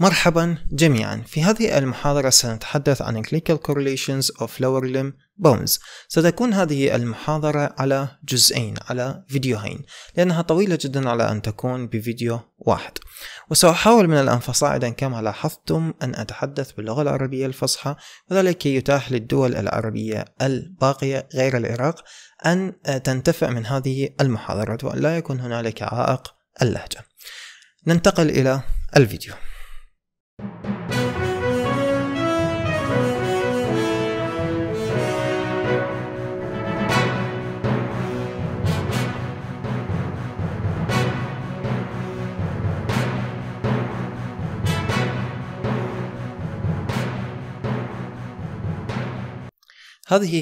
مرحبا جميعا في هذه المحاضرة سنتحدث عن Clinical Correlations of Lower Limb Bones ستكون هذه المحاضرة على جزئين على فيديوهين لأنها طويلة جدا على أن تكون بفيديو واحد وسأحاول من الآن فصاعدا كما لاحظتم أن أتحدث باللغة العربية الفصحى وذلك يتاح للدول العربية الباقية غير العراق أن تنتفع من هذه المحاضرة وأن لا يكون هنالك عائق اللهجة ننتقل إلى الفيديو هذه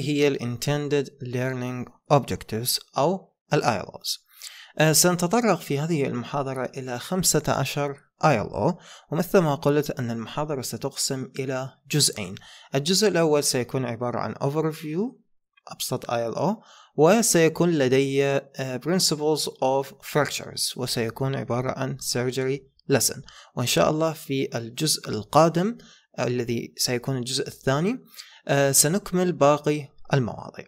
هي الـ Intended Learning Objectives أو الـ ILOs أه، سنتطرق في هذه المحاضرة إلى 15 ILO آية ومثل ما قلت أن المحاضرة ستقسم إلى جزئين الجزء الأول سيكون عبارة عن overview أبسط ILO آية وسيكون لدي آه، principles of fractures وسيكون عبارة عن surgery lesson وإن شاء الله في الجزء القادم آه، الذي سيكون الجزء الثاني آه، سنكمل باقي المواضيع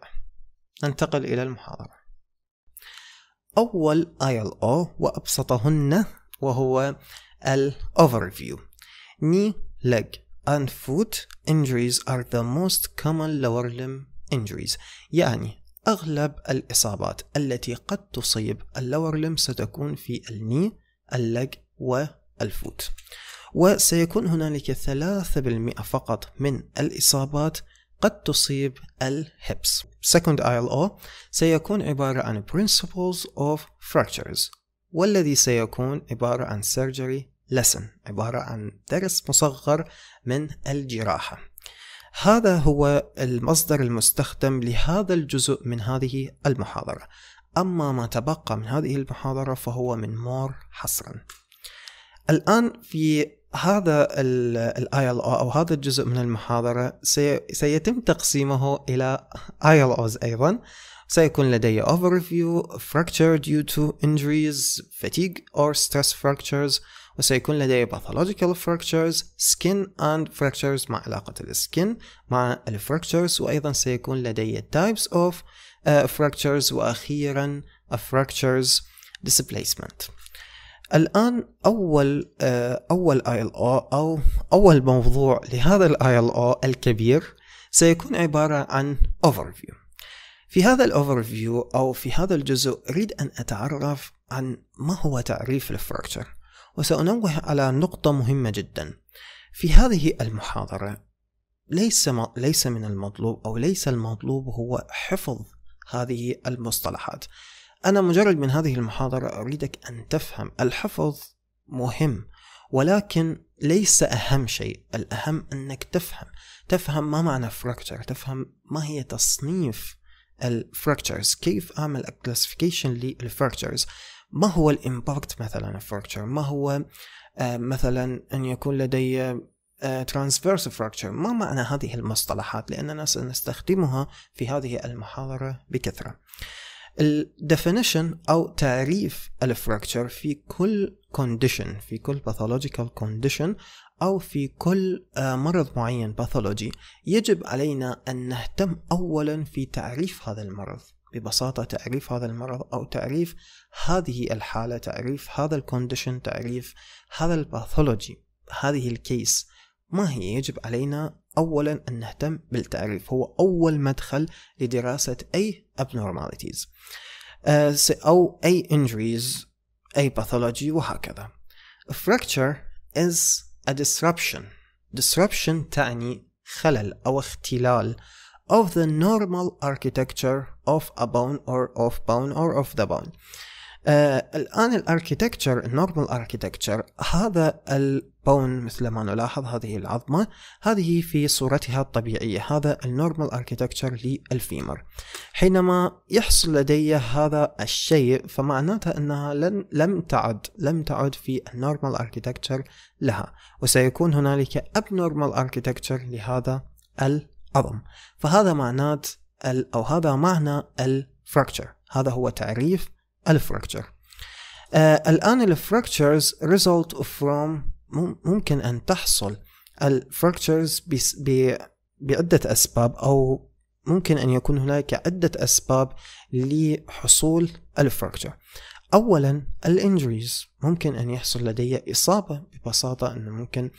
ننتقل إلى المحاضرة أول ILO آية وأبسطهن وهو الأوفرفيو knee, leg and foot injuries are the most common lower limb injuries يعني أغلب الإصابات التي قد تصيب اللور لم ستكون في الني اللج والفوت وسيكون هنالك 3% فقط من الإصابات قد تصيب الهبس Second ILO سيكون عبارة عن Principles of Fractures والذي سيكون عبارة عن surgery lesson عبارة عن درس مصغر من الجراحة هذا هو المصدر المستخدم لهذا الجزء من هذه المحاضرة أما ما تبقى من هذه المحاضرة فهو من مور حصرا الآن في هذا الـ ILO أو هذا الجزء من المحاضرة سيتم تقسيمه إلى ILOs أيضا سيكون لدي overview fracture due to injuries fatigue or stress fractures وسيكون لدي pathological fractures skin and fractures مع علاقة السكن مع الفراكتشرز وأيضا سيكون لدي types of uh, fractures وأخيرا a fractures displacement الآن أول uh, أول ILO أو أول موضوع لهذا ال ILO الكبير سيكون عبارة عن overview في هذا الاوفر فيو او في هذا الجزء اريد ان اتعرف عن ما هو تعريف الفراكتشر وسانوه على نقطة مهمة جدا في هذه المحاضرة ليس ما ليس من المطلوب او ليس المطلوب هو حفظ هذه المصطلحات انا مجرد من هذه المحاضرة اريدك ان تفهم الحفظ مهم ولكن ليس أهم شيء الأهم أنك تفهم تفهم ما معنى فراكتشر تفهم ما هي تصنيف الفراكتشرز كيف اعمل كلاسيفيكيشن للفراكتشرز ما هو الامباكت مثلا الفراكتشر ما هو آه، مثلا ان يكون لدي ترانسفيرس آه، فراكتشر ما معنى هذه المصطلحات لاننا سنستخدمها في هذه المحاضره بكثره الديفينيشن او تعريف الفراكتشر في كل كونديشن في كل باثولوجيكال كونديشن أو في كل آه، مرض معين باثولوجي يجب علينا أن نهتم أولا في تعريف هذا المرض ببساطة تعريف هذا المرض أو تعريف هذه الحالة تعريف هذا الكونديشن تعريف هذا الباثولوجي هذه الكيس ما هي يجب علينا أولا أن نهتم بالتعريف هو أول مدخل لدراسة أي abnormalities آه، أو أي injuries أي pathology وهكذا fracture is a disruption disruption تعني خلل أو اختلال of the normal architecture of a bone or of bone or of the bone آه الآن الاركيتكتشر النورمال اركيتكتشر هذا البون مثل ما نلاحظ هذه العظمة هذه في صورتها الطبيعية هذا النورمال اركيتكتشر للفيمر حينما يحصل لدي هذا الشيء فمعناته أنها لن لم تعد لم تعد في النورمال اركيتكتشر لها وسيكون هنالك ابنورمال اركيتكتشر لهذا العظم فهذا معنات أو هذا معنى الفراكتشر هذا هو تعريف الفراكتشر آه، الآن الفراكتشرز result فروم ممكن أن تحصل الفراكتشرز بعدة أسباب أو ممكن أن يكون هناك عدة أسباب لحصول الفراكتشر اولا الانجريز ممكن ان يحصل لدي اصابه ببساطه انه ممكن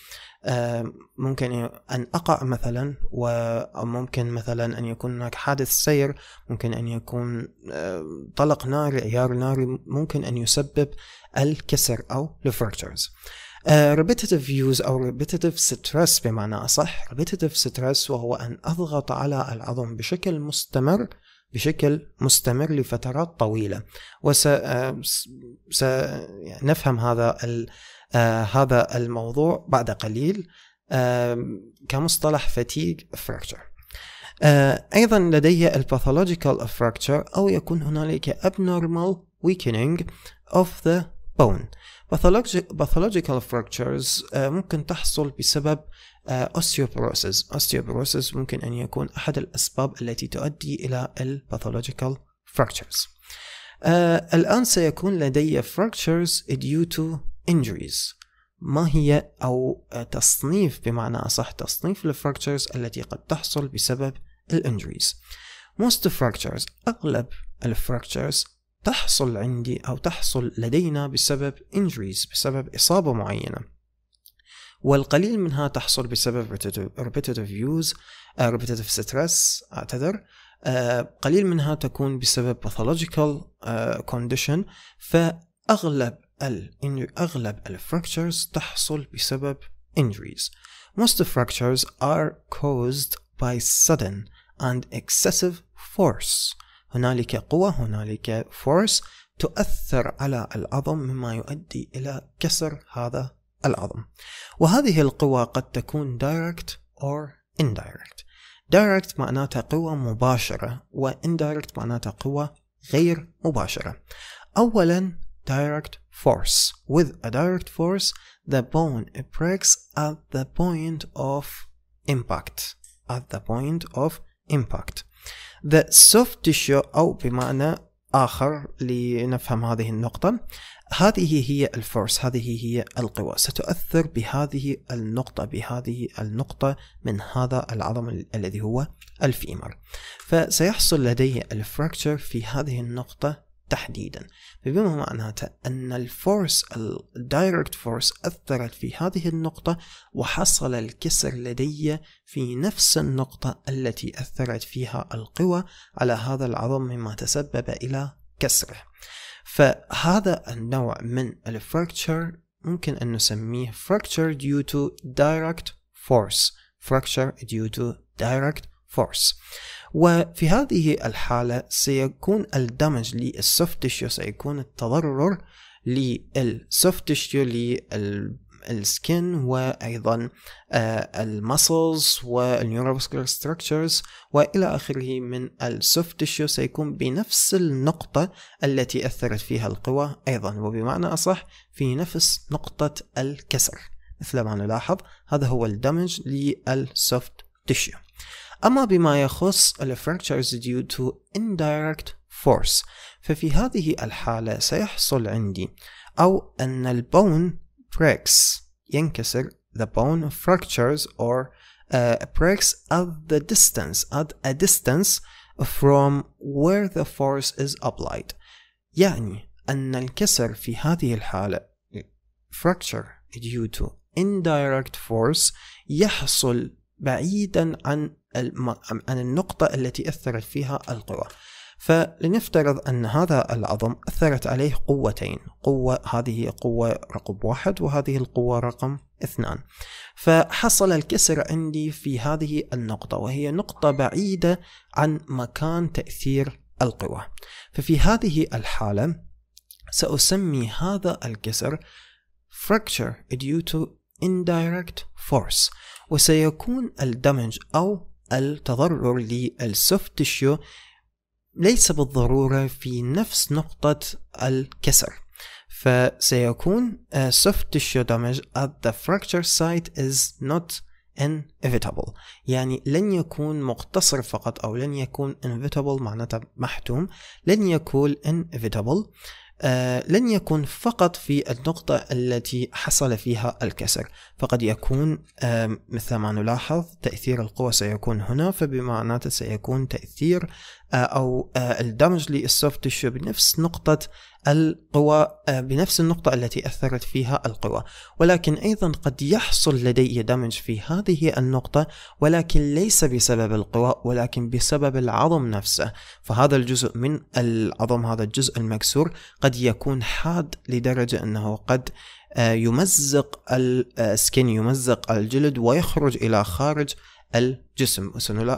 آه ممكن ان اقع مثلا وممكن مثلا ان يكون هناك حادث سير ممكن ان يكون آه طلق ناري عيار ناري ممكن ان يسبب الكسر او الفركتورز آه، Uh, repetitive views أو repetitive stress بمعنى أصح repetitive stress وهو أن أضغط على العظم بشكل مستمر بشكل مستمر لفترات طويله وسنفهم آه، يعني هذا آه، هذا الموضوع بعد قليل كمصطلح فتيج فراكتشر آه، ايضا لدي الباثولوجيكال فراكتشر او يكون هنالك abnormal weakening of the bone pathological fractures ممكن تحصل بسبب اوستيوبروسيس آه، اوستيوبروسيس ممكن أن يكون أحد الأسباب التي تؤدي إلى الباثولوجيكال fractures آه، الآن سيكون لدي fractures due to injuries ما هي أو تصنيف بمعنى أصح تصنيف الفراكتشرز التي قد تحصل بسبب الانجريز most fractures أغلب الفراكتشرز تحصل عندي أو تحصل لدينا بسبب injuries بسبب إصابة معينة والقليل منها تحصل بسبب repetitive use repetitive stress اعتذر قليل منها تكون بسبب pathological condition فأغلب ال أغلب ال fractures تحصل بسبب injuries most fractures are caused by sudden and excessive force هنالك قوة هنالك force تؤثر على العظم مما يؤدي إلى كسر هذا العظم وهذه القوى قد تكون direct or indirect direct معناتها قوى مباشرة و indirect معناتها قوى غير مباشرة أولا direct force with a direct force the bone breaks at the point of impact at the point of impact the soft tissue أو بمعنى آخر لنفهم هذه النقطة هذه هي الفرص هذه هي القوى ستؤثر بهذه النقطة بهذه النقطة من هذا العظم الذي هو الفيمر فسيحصل لدي الفراكتشر في هذه النقطة تحديدا بما معناته أن الفورس الدايركت فورس أثرت في هذه النقطة وحصل الكسر لدي في نفس النقطة التي أثرت فيها القوى على هذا العظم مما تسبب إلى كسره فهذا النوع من الفراكتشر ممكن أن نسميه fracture due to direct force fracture due to direct force وفي هذه الحالة سيكون الدمج للسوفت تيشيو سيكون التضرر للسوفت تيشيو لل السكن وايضا آه، المسلز والنيوروفاسكولار ستراكشرز والى اخره من السوفت تيشو سيكون بنفس النقطه التي اثرت فيها القوى ايضا وبمعنى اصح في نفس نقطه الكسر مثل ما نلاحظ هذا هو الدمج للسوفت تيشو أما بما يخص الفراكتشرز due to indirect force ففي هذه الحالة سيحصل عندي أو أن البون breaks ينكسر the bone fractures or uh, breaks at the distance at a distance from where the force is applied يعني أن الكسر في هذه الحالة fracture due to indirect force يحصل بعيدا عن عن النقطة التي أثرت فيها القوى فلنفترض أن هذا العظم أثرت عليه قوتين قوة هذه قوة رقم واحد وهذه القوة رقم اثنان فحصل الكسر عندي في هذه النقطة وهي نقطة بعيدة عن مكان تأثير القوى ففي هذه الحالة سأسمي هذا الكسر fracture due to indirect force وسيكون الدمج أو التضرر للسوفت تشيو ليس بالضرورة في نفس نقطة الكسر فسيكون a uh, soft tissue damage at the fracture site is not inevitable يعني لن يكون مقتصر فقط أو لن يكون inevitable معناته محتوم لن يكون inevitable آه لن يكون فقط في النقطة التي حصل فيها الكسر فقد يكون آه مثل ما نلاحظ تأثير القوة سيكون هنا فبمعناته سيكون تأثير آه، او آه، الدمج للسوفت تشو بنفس نقطه القوى آه، بنفس النقطة التي أثرت فيها القوى ولكن أيضا قد يحصل لدي دمج في هذه النقطة ولكن ليس بسبب القوى ولكن بسبب العظم نفسه فهذا الجزء من العظم هذا الجزء المكسور قد يكون حاد لدرجة أنه قد يمزق السكين يمزق الجلد ويخرج إلى خارج الجسم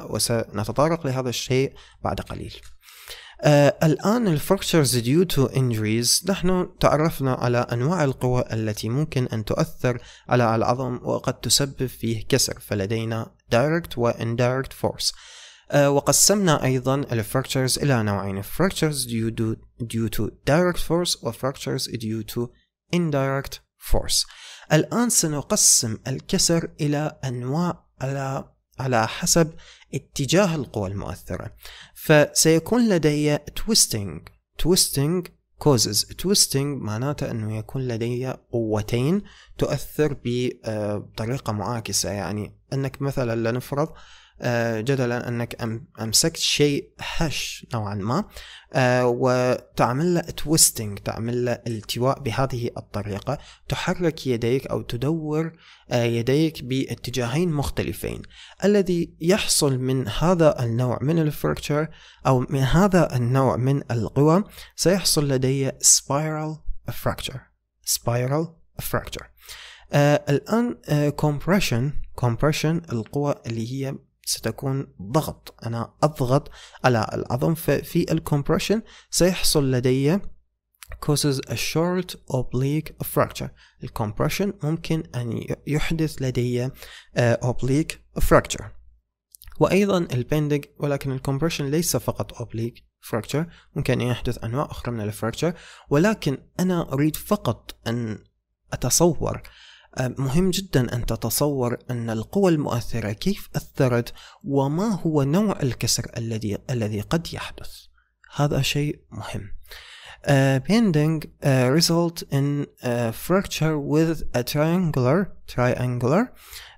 وسنتطرق لهذا الشيء بعد قليل آه الآن الفركتشرز due to injuries نحن تعرفنا على أنواع القوى التي ممكن أن تؤثر على العظم وقد تسبب فيه كسر فلدينا direct و indirect force آه وقسمنا أيضا الفركتشرز إلى نوعين فركتشرز due to, ديو تو direct force و فركتشرز due to indirect force الآن سنقسم الكسر إلى أنواع على على حسب اتجاه القوى المؤثرة فسيكون لدي twisting twisting causes twisting معناته انه يكون لدي قوتين تؤثر آه، بطريقة معاكسة يعني انك مثلا لنفرض آه، جدلا انك امسكت شيء هش نوعا ما آه، وتعمل له تويستنج تعمل له التواء بهذه الطريقه تحرك يديك او تدور آه، يديك باتجاهين مختلفين الذي يحصل من هذا النوع من الفركتشر او من هذا النوع من القوى سيحصل لدي سبايرال فركتشر سبايرال فركتشر الان كومبريشن كومبريشن القوى اللي هي ستكون ضغط أنا أضغط على العظم ففي الكومبريشن سيحصل لدي causes a short oblique fracture الكومبريشن ممكن أن يحدث لدي آه، oblique fracture وأيضا البندج ولكن الكومبريشن ليس فقط oblique fracture ممكن أن يحدث أنواع أخرى من الفراكتشر ولكن أنا أريد فقط أن أتصور مهم جدا أن تتصور أن القوى المؤثرة كيف أثرت وما هو نوع الكسر الذي الذي قد يحدث هذا شيء مهم Uh, bending uh, result in a fracture with a triangular triangular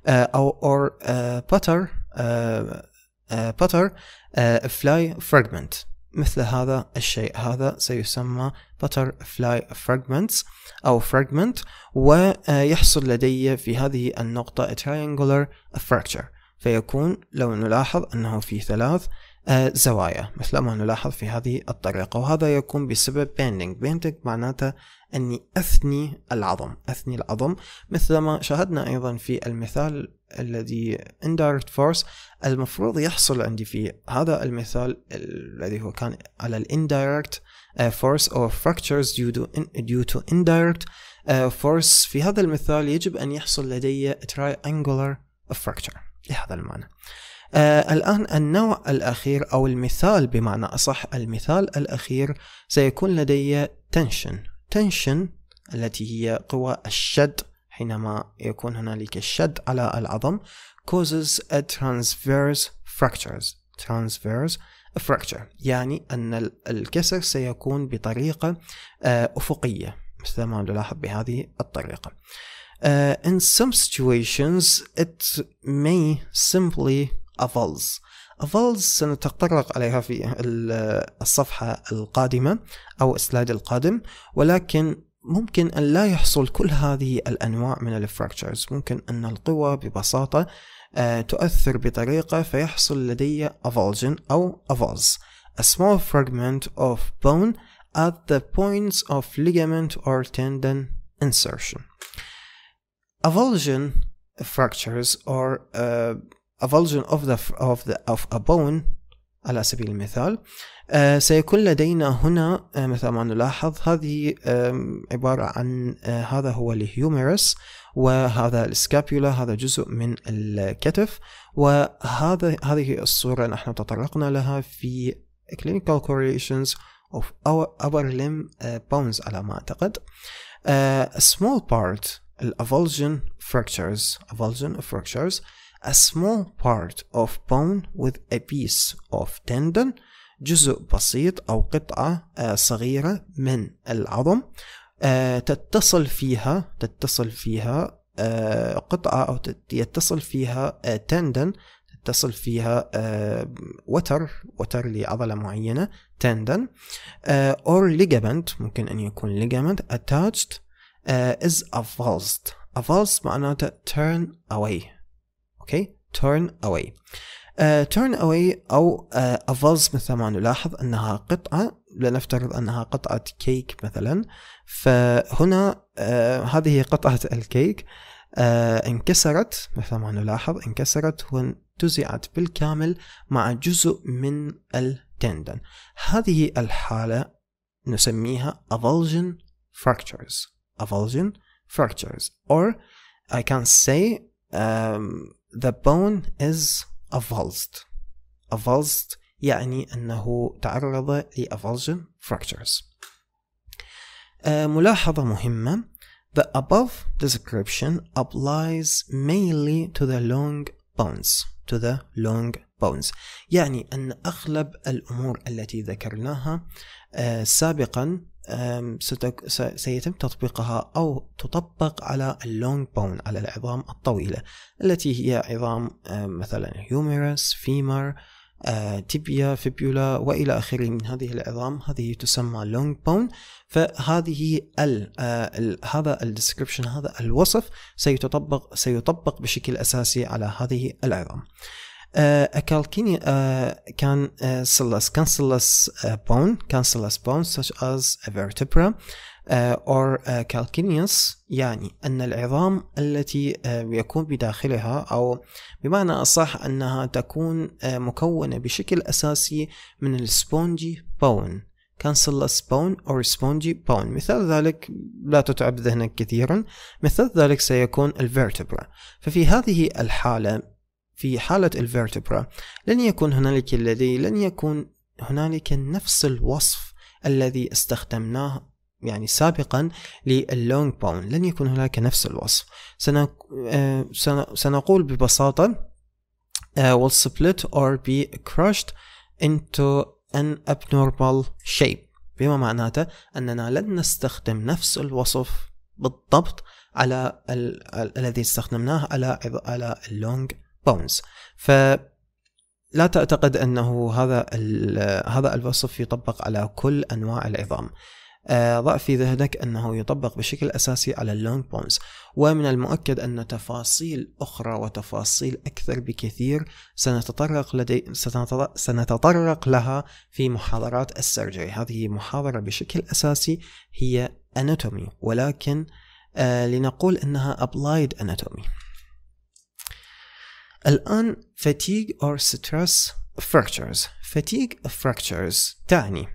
uh, or, or uh, putter uh, a putter uh, a fly fragment مثل هذا الشيء هذا سيسمى butterfly fragments أو fragment ويحصل لدي في هذه النقطة a triangular fracture فيكون لو نلاحظ أنه في ثلاث آه، زوايا مثل ما نلاحظ في هذه الطريقة وهذا يكون بسبب bending bending معناته أني أثني العظم أثني العظم مثل ما شاهدنا أيضا في المثال الذي indirect force المفروض يحصل عندي في هذا المثال الذي هو كان على ال indirect آه، force or fractures due to, due to indirect آه، force في هذا المثال يجب أن يحصل لدي triangular fracture لهذا المعنى آه الآن النوع الأخير أو المثال بمعنى أصح المثال الأخير سيكون لدي tension tension التي هي قوى الشد حينما يكون هنالك الشد على العظم causes a transverse fractures transverse fracture يعني أن الكسر سيكون بطريقة آه، أفقية مثل ما نلاحظ بهذه الطريقة آه، in some situations it may simply avulse أظل سنتطرق عليها في الصفحة القادمة أو السلايد القادم ولكن ممكن أن لا يحصل كل هذه الأنواع من الفراكتشرز ممكن أن القوى ببساطة آه، تؤثر بطريقة فيحصل لدي avulsion أو افولز a small fragment of bone at the points of ligament or tendon insertion. Avulsion fractures are uh, avulsion of the of the of a bone على سبيل المثال آه سيكون لدينا هنا آه مثل ما نلاحظ هذه آه عبارة عن آه، هذا هو الهيوميرس وهذا السكابيولا هذا جزء من الكتف وهذا هذه الصورة نحن تطرقنا لها في clinical correlations of our upper limb آه، bones على ما أعتقد آه، small part الأفولجن fractures avulsion fractures a small part of bone with a piece of tendon جزء بسيط أو قطعة آه، صغيرة من العظم آه، تتصل فيها تتصل فيها آه، قطعة أو يتصل فيها تندن تتصل فيها وتر وتر لعضلة معينة تندن or ligament ممكن أن يكون ligament attached is avulsed avulsed معناته turn away اوكي turn away تيرن آه، turn away او uh, آه، مثل ما نلاحظ انها قطعه لنفترض انها قطعه كيك مثلا فهنا uh, هذه قطعه الكيك uh, انكسرت مثل ما نلاحظ انكسرت وانتزعت بالكامل مع جزء من التندن هذه الحاله نسميها avulsion fractures avulsion fractures or I can say um, the bone is avulsed avulsed يعني أنه تعرض لavulsion fractures ملاحظة مهمة The above description applies mainly to the long bones to the long bones يعني أن أغلب الأمور التي ذكرناها سابقا سيتم تطبيقها أو تطبق على اللونج بون على العظام الطويلة التي هي عظام مثلا هيوميرس فيمر تيبيا فيبيولا وإلى آخره من هذه العظام هذه تسمى لونج بون فهذه ال هذا الديسكربشن هذا الوصف سيتطبق سيطبق بشكل أساسي على هذه العظام آه، اكالكيني آه، كان آه، سلس كان سلس bone كان سلس bone such as a vertebra or calcaneus يعني أن العظام التي يكون بداخلها أو بمعنى أصح أنها تكون مكونة بشكل أساسي من السبونجي بون كانسلس بون أو سبونجي بون مثال ذلك لا تتعب ذهنك كثيرا مثال ذلك سيكون الفيرتبرا ففي هذه الحالة في حالة الفيرتبرا لن يكون هنالك الذي لن يكون هنالك نفس الوصف الذي استخدمناه يعني سابقا للونج بون لن يكون هناك نفس الوصف آه، سنقول ببساطة آه، will split or be crushed into an abnormal shape بما معناته أننا لن نستخدم نفس الوصف بالضبط على الذي استخدمناه على على اللونج بونز ف لا تعتقد انه هذا هذا الوصف يطبق على كل انواع العظام آه، ضع في ذهنك انه يطبق بشكل اساسي على اللونج بونز ومن المؤكد ان تفاصيل اخرى وتفاصيل اكثر بكثير سنتطرق لدي سنتطرق لها في محاضرات السيرجري هذه محاضره بشكل اساسي هي اناتومي ولكن آه، لنقول انها ابلايد اناتومي الآن fatigue or stress fractures fatigue fractures تعني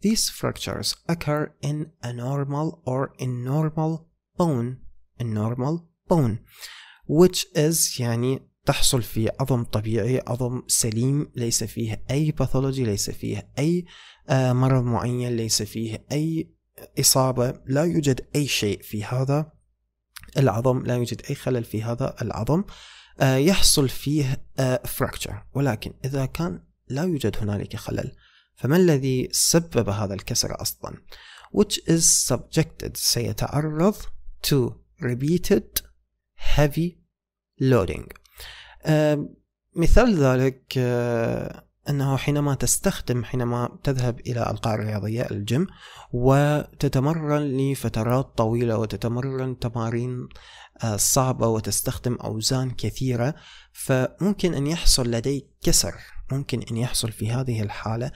These fractures occur in a normal or in normal bone a normal bone which is يعني تحصل في عظم طبيعي عظم سليم ليس فيه أي pathology ليس فيه أي آه، مرض معين ليس فيه أي إصابة لا يوجد أي شيء في هذا العظم لا يوجد أي خلل في هذا العظم آه، يحصل فيه فراكتشر آه، ولكن إذا كان لا يوجد هنالك خلل فما الذي سبب هذا الكسر أصلا which is subjected سيتعرض to repeated heavy loading مثال ذلك آه، أنه حينما تستخدم حينما تذهب إلى القاع الرياضية الجيم وتتمرن لفترات طويلة وتتمرن تمارين آه، صعبة وتستخدم أوزان كثيرة فممكن أن يحصل لديك كسر ممكن أن يحصل في هذه الحالة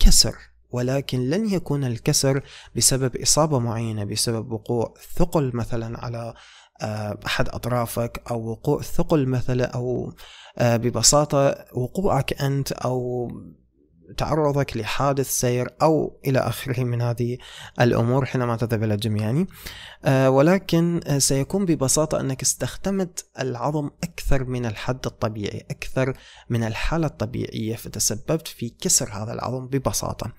كسر ولكن لن يكون الكسر بسبب إصابة معينة بسبب وقوع ثقل مثلا على آه، أحد أطرافك أو وقوع ثقل مثلا أو آه، ببساطة وقوعك أنت أو تعرضك لحادث سير أو إلى آخره من هذه الأمور حينما تذهب إلى الجيم يعني آه، ولكن آه، سيكون ببساطة أنك استخدمت العظم أكثر من الحد الطبيعي أكثر من الحالة الطبيعية فتسببت في كسر هذا العظم ببساطة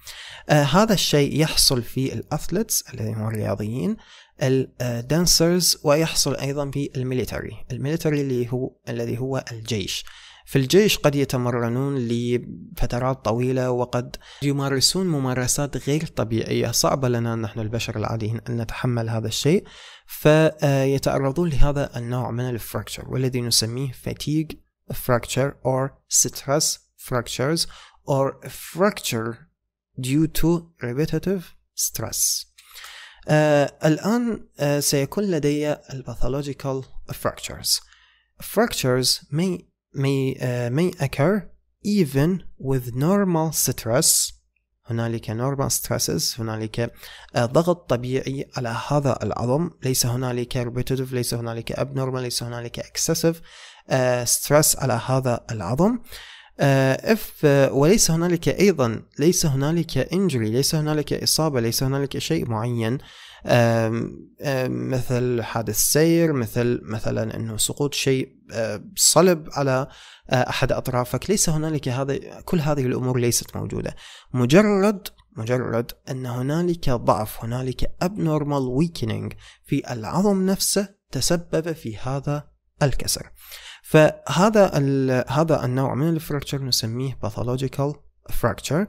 آه، هذا الشيء يحصل في الأثلتس الذين هم الرياضيين الدانسرز ويحصل ايضا في الميليتري الميليتري اللي هو الذي هو الجيش في الجيش قد يتمرنون لفترات طويلة وقد يمارسون ممارسات غير طبيعية صعبة لنا نحن البشر العاديين أن نتحمل هذا الشيء فيتعرضون لهذا النوع من الفراكتشر والذي نسميه فاتيج فراكتشر or stress fractures or fracture due to repetitive stress آه الآن آه سيكون لدي الباثولوجيكال fractures fractures may may, uh, may occur even with normal stress هنالك normal stresses هنالك uh, ضغط طبيعي على هذا العظم ليس هنالك repetitive ليس هنالك abnormal ليس هنالك excessive uh, stress على هذا العظم uh, if uh, وليس هنالك ايضا ليس هنالك injury ليس هنالك اصابه ليس هنالك شيء معين مثل حادث سير مثل مثلا انه سقوط شيء آه، صلب على آه، احد اطرافك ليس هنالك هذا كل هذه الامور ليست موجوده مجرد مجرد ان هنالك ضعف هنالك abnormal weakening في العظم نفسه تسبب في هذا الكسر فهذا هذا النوع من الفركتشر نسميه باثولوجيكال fracture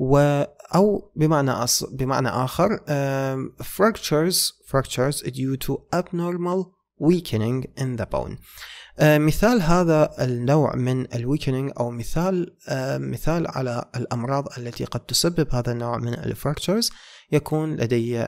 و أو بمعنى أص... بمعنى آخر um, fractures fractures due to abnormal weakening in the bone uh, مثال هذا النوع من الويكنينج أو مثال uh, مثال على الأمراض التي قد تسبب هذا النوع من الفراكتشرز يكون لدي um,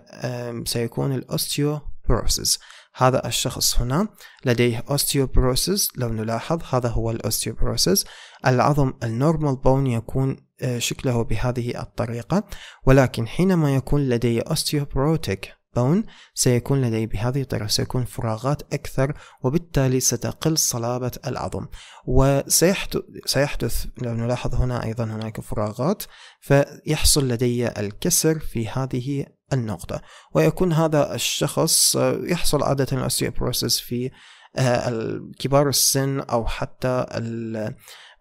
سيكون الأوستيوبروسيس هذا الشخص هنا لديه osteoporosis لو نلاحظ هذا هو osteoporosis العظم النورمال بون يكون آه، شكله بهذه الطريقة ولكن حينما يكون لدي osteoporotic بون سيكون لدي بهذه الطريقة سيكون فراغات أكثر وبالتالي ستقل صلابة العظم وسيحدث لو نلاحظ هنا أيضا هناك فراغات فيحصل لدي الكسر في هذه النقطة ويكون هذا الشخص آه، يحصل عادة الأستيوبروسيس في آه، كبار السن أو حتى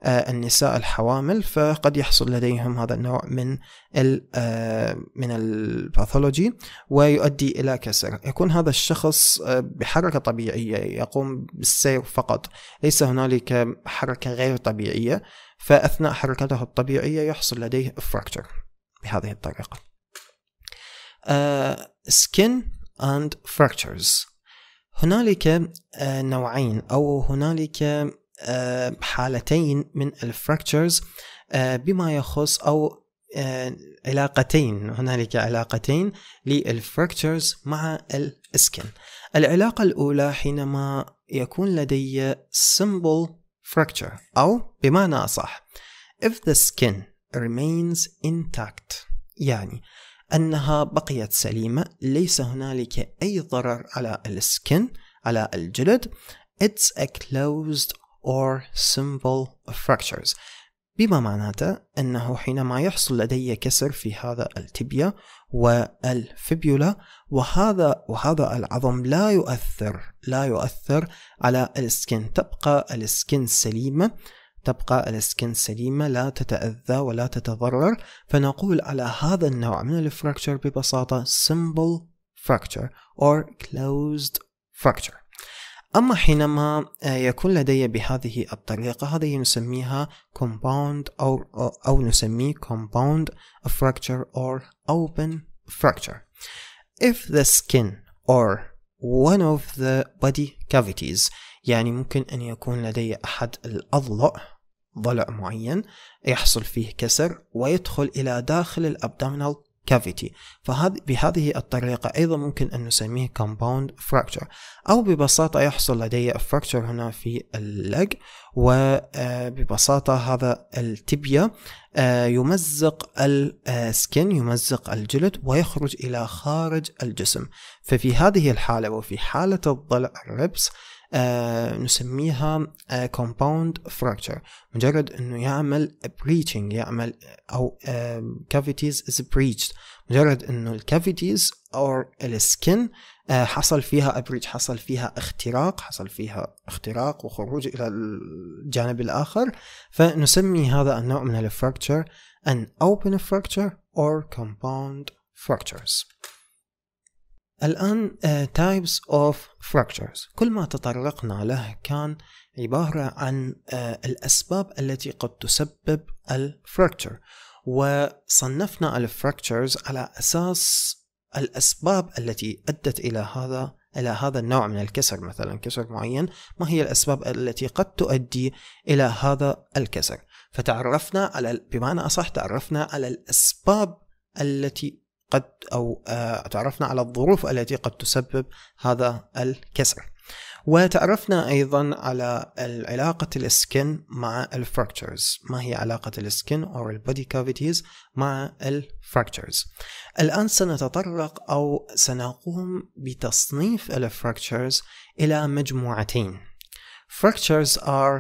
آه، النساء الحوامل فقد يحصل لديهم هذا النوع من الـ آه، من الباثولوجي ويؤدي الى كسر يكون هذا الشخص آه، بحركه طبيعيه يقوم بالسير فقط ليس هنالك حركه غير طبيعيه فاثناء حركته الطبيعيه يحصل لديه فراكتشر بهذه الطريقه سكن اند فراكتشرز هنالك نوعين او هنالك آه، حالتين من الفراكتشرز آه، بما يخص أو آه، علاقتين هنالك علاقتين للفراكتشرز مع الاسكن العلاقة الأولى حينما يكون لدي simple fracture أو بمعنى أصح if the skin remains intact يعني أنها بقيت سليمة ليس هنالك أي ضرر على السكن على الجلد it's a closed or simple fractures بما معناته أنه حينما يحصل لدي كسر في هذا التبيا والفيبيولا وهذا وهذا العظم لا يؤثر لا يؤثر على السكن تبقى السكن سليمة تبقى السكن سليمة لا تتأذى ولا تتضرر فنقول على هذا النوع من الفراكشر ببساطة simple fracture or closed fracture أما حينما آه، يكون لدي بهذه الطريقة هذه نسميها compound أو, أو نسميه compound fracture or open fracture if the skin or one of the body cavities يعني ممكن أن يكون لدي أحد الأضلع ضلع معين يحصل فيه كسر ويدخل إلى داخل الأبدومينال كافيتي فهذه بهذه الطريقة أيضا ممكن أن نسميه compound fracture أو ببساطة يحصل لدي fracture هنا في اللج وببساطة آه، هذا التبية آه، يمزق السكن آه، يمزق الجلد ويخرج إلى خارج الجسم ففي هذه الحالة وفي حالة الضلع الربس آه، نسميها كومباوند آه، فراكتشر مجرد انه يعمل بريتشنج يعمل او كافيتيز از بريتشد مجرد انه الكافيتيز او السكن حصل فيها ابريتش حصل فيها اختراق حصل فيها اختراق وخروج الى الجانب الاخر فنسمي هذا النوع من الفراكتشر ان open fracture or compound fractures الآن آه، types of fractures كل ما تطرقنا له كان عبارة عن آه، الأسباب التي قد تسبب الفراكتر وصنفنا الفراكترز على أساس الأسباب التي أدت إلى هذا إلى هذا النوع من الكسر مثلا كسر معين ما هي الأسباب التي قد تؤدي إلى هذا الكسر فتعرفنا على بمعنى أصح تعرفنا على الأسباب التي قد أو آه، تعرفنا على الظروف التي قد تسبب هذا الكسر وتعرفنا أيضا على علاقة السكن مع الفراكتشرز ما هي علاقة السكن أو البودي كافيتيز مع الفراكتشرز الآن سنتطرق أو سنقوم بتصنيف الفراكتشرز إلى مجموعتين Fractures are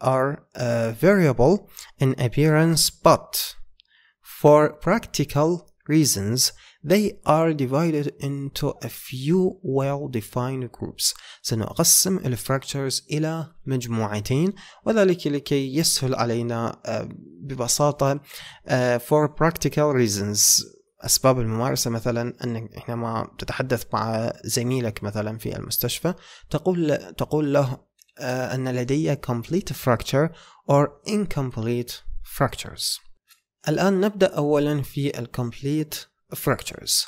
are uh, variable in appearance but for practical reasons, they are divided into a few well-defined groups. سنقسم fractures إلى مجموعتين وذلك لكي يسهل علينا ببساطة for practical reasons أسباب الممارسة مثلا أنك حينما تتحدث مع زميلك مثلا في المستشفى تقول تقول له أن لدي complete fracture or incomplete fractures الآن نبدأ أولا في ال complete fractures.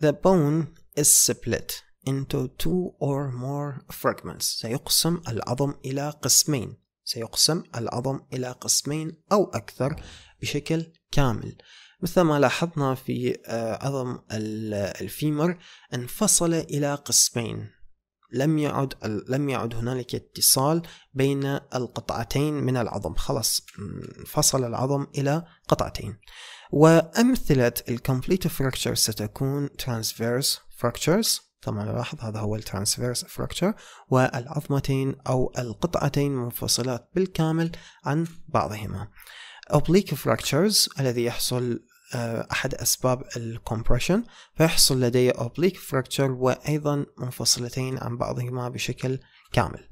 The bone is split into two or more fragments. سيقسم العظم إلى قسمين. سيقسم العظم إلى قسمين أو أكثر بشكل كامل. مثل ما لاحظنا في آه، عظم الفيمر انفصل إلى قسمين لم يعد لم يعد هنالك اتصال بين القطعتين من العظم خلاص انفصل العظم الى قطعتين وامثله الكومبليت فراكتشر ستكون ترانسفيرس فراكتشرز طبعا لاحظ هذا هو الترانسفيرس فراكتشر والعظمتين او القطعتين منفصلات بالكامل عن بعضهما oblique فراكتشرز الذي يحصل آه، أحد أسباب الكومبريشن فيحصل لدي أوبليك فراكتشر وأيضا منفصلتين عن بعضهما بشكل كامل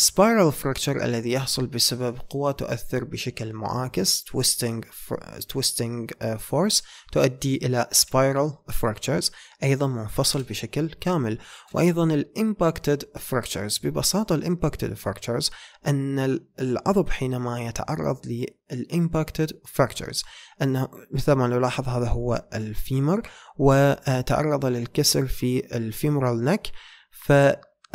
سبايرال uh, فراكتشر الذي يحصل بسبب قوى تؤثر بشكل معاكس twisting uh, force تؤدي الى spiral fractures ايضا منفصل بشكل كامل وايضا impacted fractures ببساطه impacted fractures ان العضب حينما يتعرض impacted fractures انه مثل ما نلاحظ هذا هو الفيمر وتعرض للكسر في الفيمورال نك ف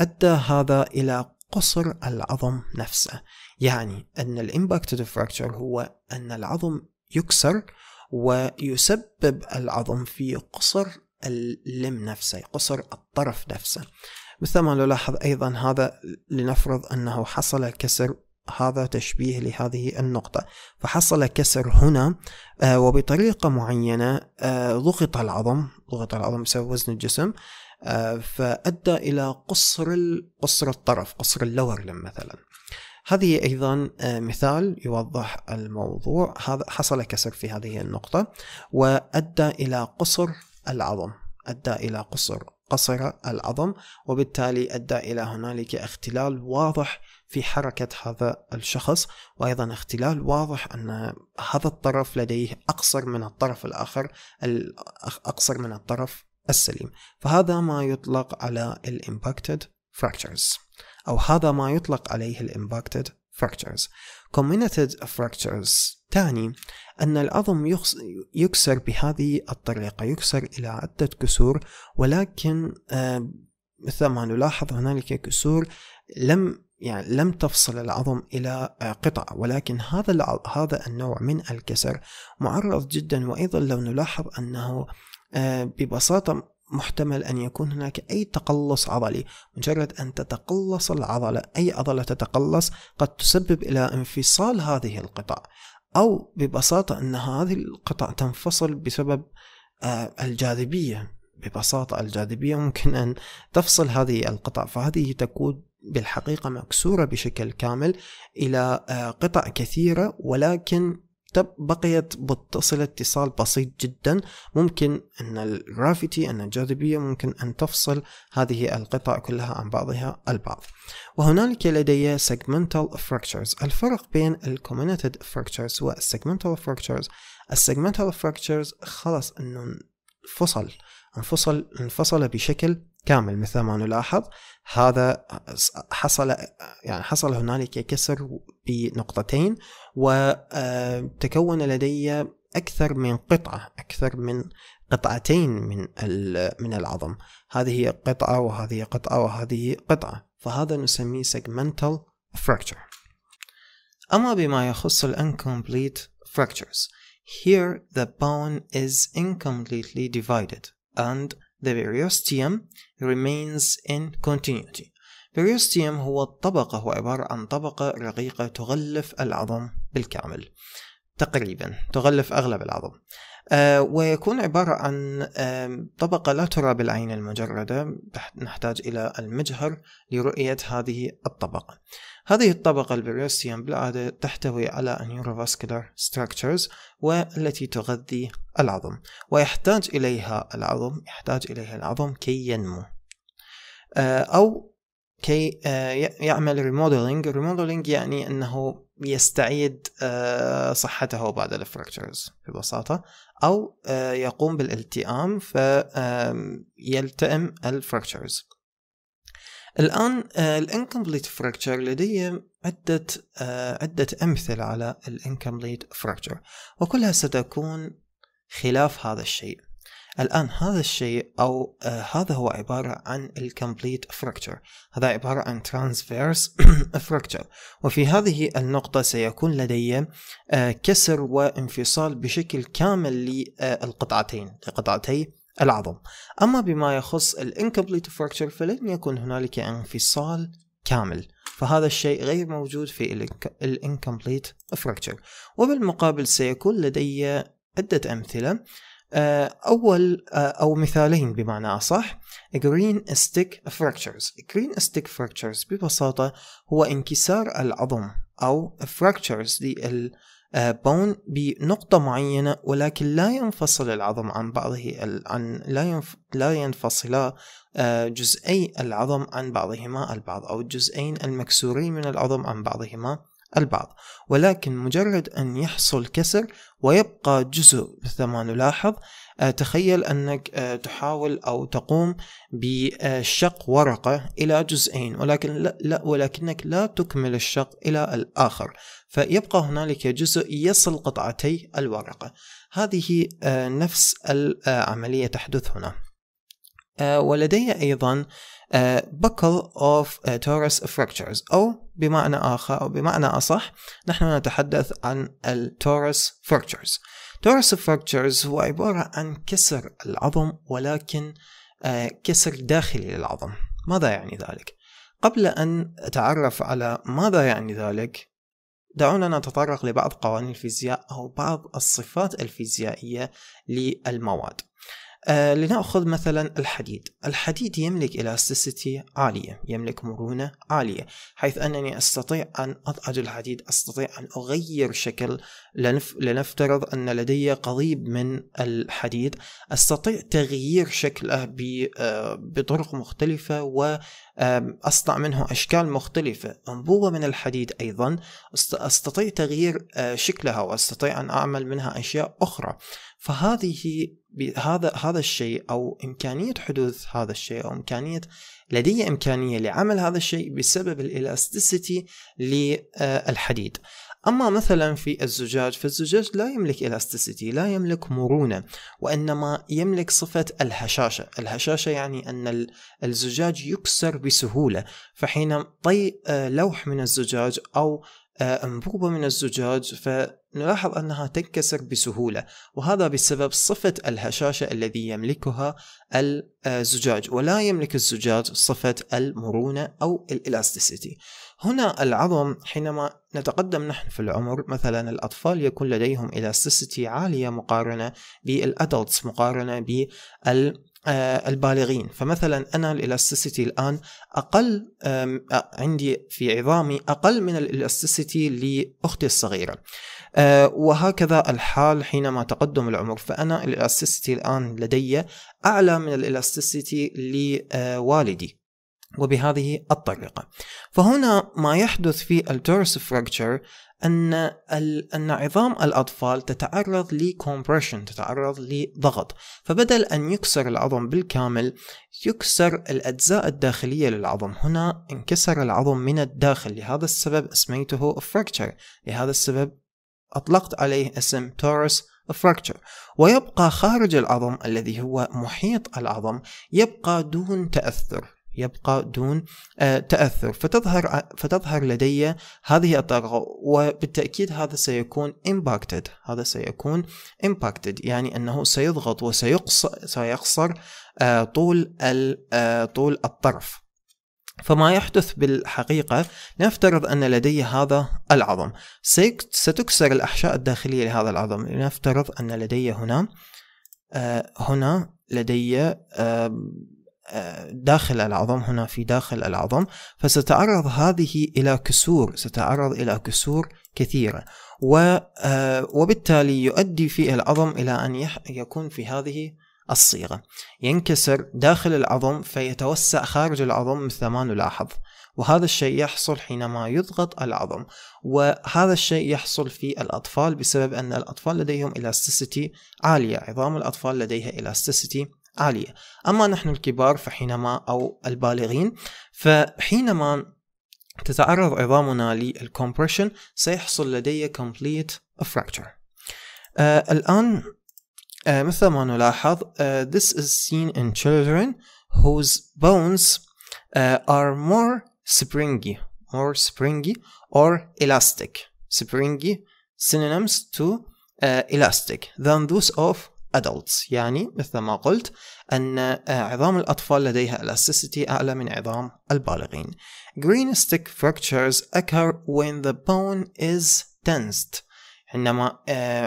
أدى هذا إلى قصر العظم نفسه يعني أن الإمباكت فراكتشر هو أن العظم يكسر ويسبب العظم في قصر اللم نفسه قصر الطرف نفسه مثل ما نلاحظ أيضا هذا لنفرض أنه حصل كسر هذا تشبيه لهذه النقطة فحصل كسر هنا آه، وبطريقة معينة آه، ضغط العظم ضغط العظم بسبب وزن الجسم آه، فأدى إلى قصر قصر الطرف قصر لم مثلا هذه أيضا آه، مثال يوضح الموضوع هذا حصل كسر في هذه النقطة وأدى إلى قصر العظم أدى إلى قصر قصر العظم وبالتالي أدى إلى هنالك اختلال واضح في حركة هذا الشخص وأيضا اختلال واضح أن هذا الطرف لديه أقصر من الطرف الآخر أقصر من الطرف السليم فهذا ما يطلق على الامباكتد fractures أو هذا ما يطلق عليه الامباكتد fractures comminuted فراكتشرز تعني أن العظم يكسر بهذه الطريقة يكسر إلى عدة كسور ولكن مثل ما نلاحظ هنالك كسور لم يعني لم تفصل العظم إلى قطع ولكن هذا هذا النوع من الكسر معرض جدا وأيضا لو نلاحظ أنه آه، ببساطة محتمل أن يكون هناك أي تقلص عضلي مجرد أن تتقلص العضلة أي عضلة تتقلص قد تسبب إلى انفصال هذه القطع أو ببساطة أن هذه القطع تنفصل بسبب آه، الجاذبية ببساطة الجاذبية ممكن أن تفصل هذه القطع فهذه تكون بالحقيقة مكسورة بشكل كامل إلى آه، قطع كثيرة ولكن بقيت متصلة اتصال بسيط جدا ممكن أن الجرافيتي أن الجاذبية ممكن أن تفصل هذه القطع كلها عن بعضها البعض وهنالك لدي segmental fractures الفرق بين ال comminuted fractures وال segmental fractures خلاص fractures أنه انفصل انفصل انفصل بشكل كامل مثل ما نلاحظ هذا حصل يعني حصل هنالك كسر بنقطتين وتكون لدي أكثر من قطعة أكثر من قطعتين من من العظم هذه قطعة وهذه قطعة وهذه قطعة فهذا نسميه segmental fracture أما بما يخص ال incomplete fractures here the bone is incompletely divided and the periosteum remains in continuity بيريوستيوم هو الطبقة هو عبارة عن طبقة رقيقة تغلف العظم بالكامل تقريبا تغلف أغلب العظم آه ويكون عبارة عن آه طبقة لا ترى بالعين المجردة نحتاج إلى المجهر لرؤية هذه الطبقة هذه الطبقة البريوستيوم بالعادة تحتوي على neurovascular structures والتي تغذي العظم ويحتاج إليها العظم يحتاج إليها العظم كي ينمو آه، أو كي آه، يعمل ريموديلينج ريموديلينج يعني انه يستعيد آه، صحته بعد الفراكتشرز ببساطة او آه، يقوم بالالتئام فيلتئم الفراكتشرز الان الانكمبليت فراكتشر لدي عدة عدة امثلة على الانكمبليت فراكتشر وكلها ستكون خلاف هذا الشيء الآن هذا الشيء أو آه هذا هو عبارة عن الكمبليت fracture هذا عبارة عن transverse fracture وفي هذه النقطة سيكون لدي آه كسر وانفصال بشكل كامل للقطعتين آه، لقطعتي العظم أما بما يخص الانكمبليت fracture فلن يكون هنالك انفصال كامل فهذا الشيء غير موجود في الانكمبليت fracture وبالمقابل سيكون لدي عدة أمثلة آه، اول آه، او مثالين بمعنى اصح Green Stick Fractures Green Stick Fractures ببساطه هو انكسار العظم او Fractures للبون آه، بنقطه معينه ولكن لا ينفصل العظم عن بعضه عن لا ينف لا ينفصلا جزئي العظم عن بعضهما البعض او الجزئين المكسورين من العظم عن بعضهما البعض ولكن مجرد أن يحصل كسر ويبقى جزء بالثمان ولاحظ آه، تخيل أنك آه، تحاول أو تقوم بشق ورقة إلى جزئين ولكن لا, لا ولكنك لا تكمل الشق إلى الآخر فيبقى هنالك جزء يصل قطعتي الورقة هذه آه، نفس العملية تحدث هنا ولدي أيضا Uh, buckle of uh, torus fractures أو بمعنى آخر أو بمعنى أصح نحن نتحدث عن التورس fractures torus fractures هو عبارة عن كسر العظم ولكن uh, كسر داخلي للعظم ماذا يعني ذلك؟ قبل أن أتعرف على ماذا يعني ذلك دعونا نتطرق لبعض قوانين الفيزياء أو بعض الصفات الفيزيائية للمواد آه لنأخذ مثلا الحديد الحديد يملك إلاستيسيتي عالية يملك مرونة عالية حيث أنني أستطيع أن أضعج الحديد أستطيع أن أغير شكل لنف... لنفترض أن لدي قضيب من الحديد أستطيع تغيير شكله ب... آه بطرق مختلفة و أصنع منه أشكال مختلفة أنبوبة من الحديد أيضا أستطيع تغيير آه، شكلها وأستطيع أن أعمل منها أشياء أخرى فهذه هذا هذا الشيء او امكانيه حدوث هذا الشيء او امكانيه لدي امكانيه لعمل هذا الشيء بسبب الالاستيسيتي للحديد آه، اما مثلا في الزجاج فالزجاج لا يملك الاستيسيتي لا يملك مرونه وانما يملك صفه الهشاشه الهشاشه يعني ان الزجاج يكسر بسهوله فحين طي آه، لوح من الزجاج او أنبوبة من الزجاج فنلاحظ أنها تنكسر بسهولة وهذا بسبب صفة الهشاشة الذي يملكها الزجاج ولا يملك الزجاج صفة المرونة أو الإلاستيسيتي هنا العظم حينما نتقدم نحن في العمر مثلا الأطفال يكون لديهم إلاستيسيتي عالية مقارنة بالأدلتس مقارنة بال آه، البالغين فمثلا أنا الإلاستيسيتي الآن أقل عندي في عظامي أقل من الإلاستيسيتي لأختي الصغيرة آه، وهكذا الحال حينما تقدم العمر فأنا الإلاستيسيتي الآن لدي أعلى من الإلاستيسيتي لوالدي وبهذه الطريقة فهنا ما يحدث في التورس فراكتشر ان ان عظام الاطفال تتعرض لكومبريشن تتعرض لضغط فبدل ان يكسر العظم بالكامل يكسر الاجزاء الداخليه للعظم هنا انكسر العظم من الداخل لهذا السبب اسميته فراكتشر لهذا السبب اطلقت عليه اسم تورس فراكتشر ويبقى خارج العظم الذي هو محيط العظم يبقى دون تاثر يبقى دون آه، تأثر فتظهر آه، فتظهر لدي هذه الطاقة وبالتأكيد هذا سيكون impacted هذا سيكون impacted يعني أنه سيضغط وسيقصر سيقصر آه، طول طول الطرف فما يحدث بالحقيقة لنفترض أن لدي هذا العظم ستكسر الأحشاء الداخلية لهذا العظم لنفترض أن لدي هنا هنا لدي داخل العظم هنا في داخل العظم فستتعرض هذه إلى كسور ستتعرض إلى كسور كثيرة آه، وبالتالي يؤدي في العظم إلى أن يكون في هذه الصيغة ينكسر داخل العظم فيتوسع خارج العظم مثل ما نلاحظ وهذا الشيء يحصل حينما يضغط العظم وهذا الشيء يحصل في الأطفال بسبب أن الأطفال لديهم إلاستيسيتي عالية عظام الأطفال لديها إلاستيسيتي عالية أما نحن الكبار فحينما أو البالغين فحينما تتعرض عظامنا للكمبرشن سيحصل لدي complete fracture آه الآن آه مثل ما نلاحظ آه this is seen in children whose bones uh, are more springy more springy or elastic springy synonyms to uh, elastic than those of adults يعني مثل ما قلت أن آه، عظام الأطفال لديها elasticity أعلى من عظام البالغين green stick fractures occur when the bone is tensed آه، حينما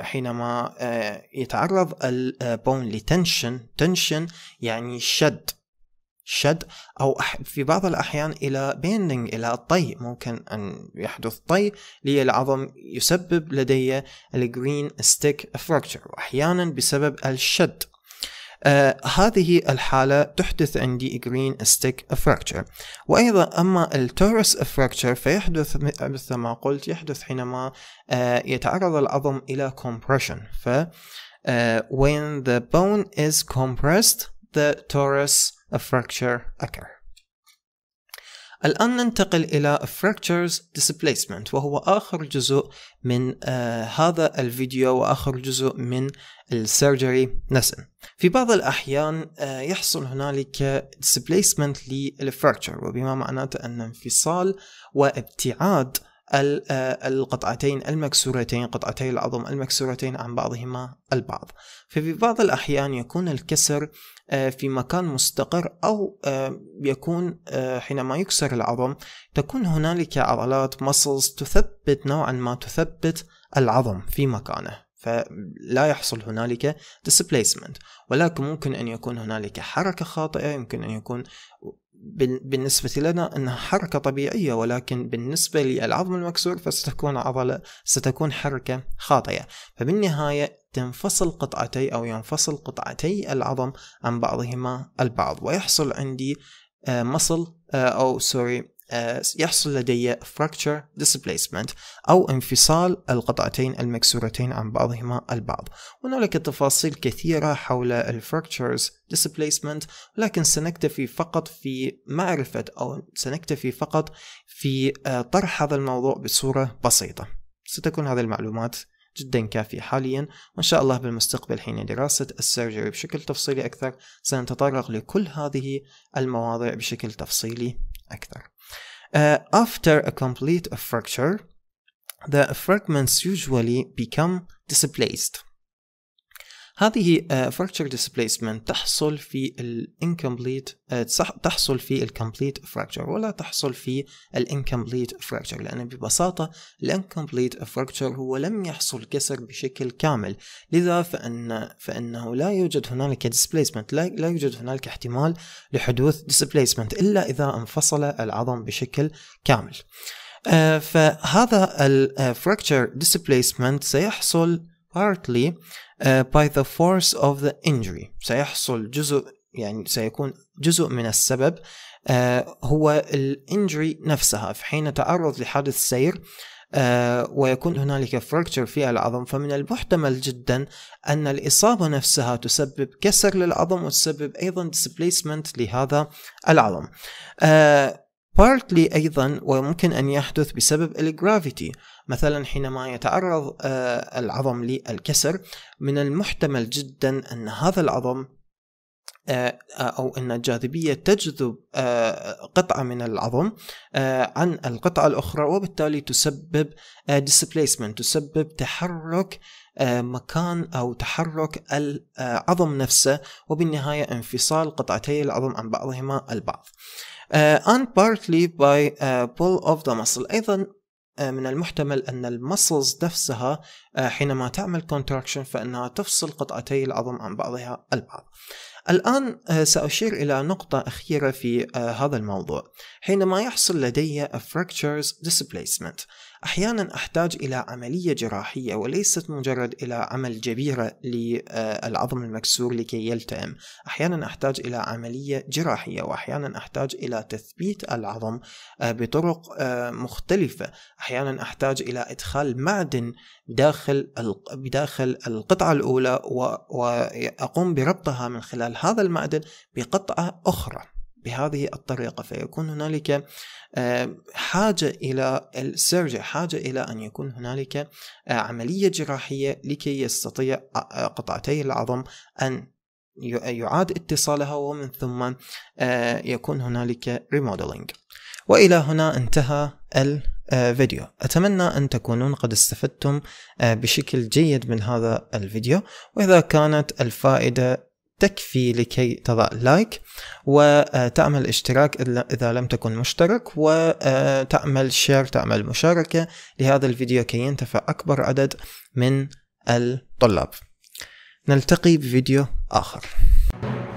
حينما آه، يتعرض البون لتنشن تنشن يعني شد شد أو في بعض الأحيان إلى بيندنج إلى الطي ممكن أن يحدث طي للعظم يسبب لدي الجرين ستيك فراكتشر وأحيانا بسبب الشد آه هذه الحالة تحدث عندي جرين ستيك فراكتشر وأيضا أما التورس فراكتشر فيحدث مثل ما قلت يحدث حينما آه يتعرض العظم إلى compression ف آه when the bone is compressed the torus a fracture occur الآن ننتقل إلى fractures displacement وهو آخر جزء من آه هذا الفيديو وآخر جزء من السيرجري نفسه في بعض الأحيان آه يحصل هنالك displacement للفراكتشر وبما معناته أن انفصال وابتعاد آه، القطعتين المكسورتين قطعتي العظم المكسورتين عن بعضهما البعض ففي بعض الأحيان يكون الكسر آه، في مكان مستقر أو آه، يكون حينما يكسر العظم تكون هنالك عضلات مسلز تثبت نوعا ما تثبت العظم في مكانه فلا يحصل هنالك displacement ولكن ممكن أن يكون هنالك حركة خاطئة يمكن أن يكون بالنسبة لنا أنها حركة طبيعية ولكن بالنسبة للعظم المكسور فستكون عضلة ستكون حركة خاطئة فبالنهاية تنفصل قطعتي أو ينفصل قطعتي العظم عن بعضهما البعض ويحصل عندي آه، مصل آه، أو سوري آه، يحصل لدي fracture displacement أو انفصال القطعتين المكسورتين عن بعضهما البعض هنالك تفاصيل كثيرة حول fractures displacement لكن سنكتفي فقط في معرفة أو سنكتفي فقط في آه، طرح هذا الموضوع بصورة بسيطة ستكون هذه المعلومات جدا كافية حاليا وإن شاء الله بالمستقبل حين دراسة السيرجري بشكل تفصيلي أكثر سنتطرق لكل هذه المواضيع بشكل تفصيلي Uh, after a complete fracture, the fragments usually become displaced. هذه فراكتشر آه، ديسبيسمنت تحصل في الانكمبليت آه، تحصل في الكمبليت fracture ولا تحصل في الانكمبليت fracture لأن ببساطة الانكمبليت fracture هو لم يحصل كسر بشكل كامل لذا فإن فإنه لا يوجد هنالك displacement لا, لا يوجد هنالك احتمال لحدوث displacement إلا إذا انفصل العظم بشكل كامل آه، فهذا الفراكتشر ديسبليسمنت سيحصل partly آه، by the force of the injury سيحصل جزء يعني سيكون جزء من السبب آه، هو الانجري نفسها في حين تعرض لحادث سير آه، ويكون هنالك فركتشر في العظم فمن المحتمل جدا أن الإصابة نفسها تسبب كسر للعظم وتسبب أيضا displacement لهذا العظم بارتلي أيضا وممكن أن يحدث بسبب الجرافيتي مثلا حينما يتعرض آه، العظم للكسر من المحتمل جدا أن هذا العظم آه، أو أن الجاذبية تجذب آه، قطعة من العظم عن القطعة الأخرى وبالتالي تسبب displacement تسبب تحرك مكان أو تحرك العظم نفسه وبالنهاية انفصال قطعتي العظم عن بعضهما البعض آه، and partly by آه، pull of the muscle أيضا آه، من المحتمل أن المسلز نفسها حينما تعمل contraction فإنها تفصل قطعتي العظم عن بعضها البعض الآن سأشير إلى نقطة أخيرة في هذا الموضوع حينما يحصل لدي a fractures displacement احيانا احتاج الى عمليه جراحيه وليست مجرد الى عمل جبيره آه، للعظم المكسور لكي يلتئم، احيانا احتاج الى عمليه جراحيه واحيانا احتاج الى تثبيت العظم آه، بطرق آه، مختلفه، احيانا احتاج الى ادخال معدن بداخل بداخل القطعه الاولى واقوم بربطها من خلال هذا المعدن بقطعه اخرى. بهذه الطريقة فيكون هنالك آه، حاجة إلى السيرجي حاجة إلى أن يكون هنالك آه، عملية جراحية لكي يستطيع آه، قطعتي العظم أن يعاد اتصالها ومن ثم يكون هنالك ريموديلينج وإلى هنا انتهى الفيديو أتمنى أن تكونون قد استفدتم بشكل جيد من هذا الفيديو وإذا كانت الفائدة تكفي لكي تضع لايك وتعمل اشتراك إذا لم تكن مشترك وتعمل شير تعمل مشاركة لهذا الفيديو كي ينتفع أكبر عدد من الطلاب نلتقي بفيديو آخر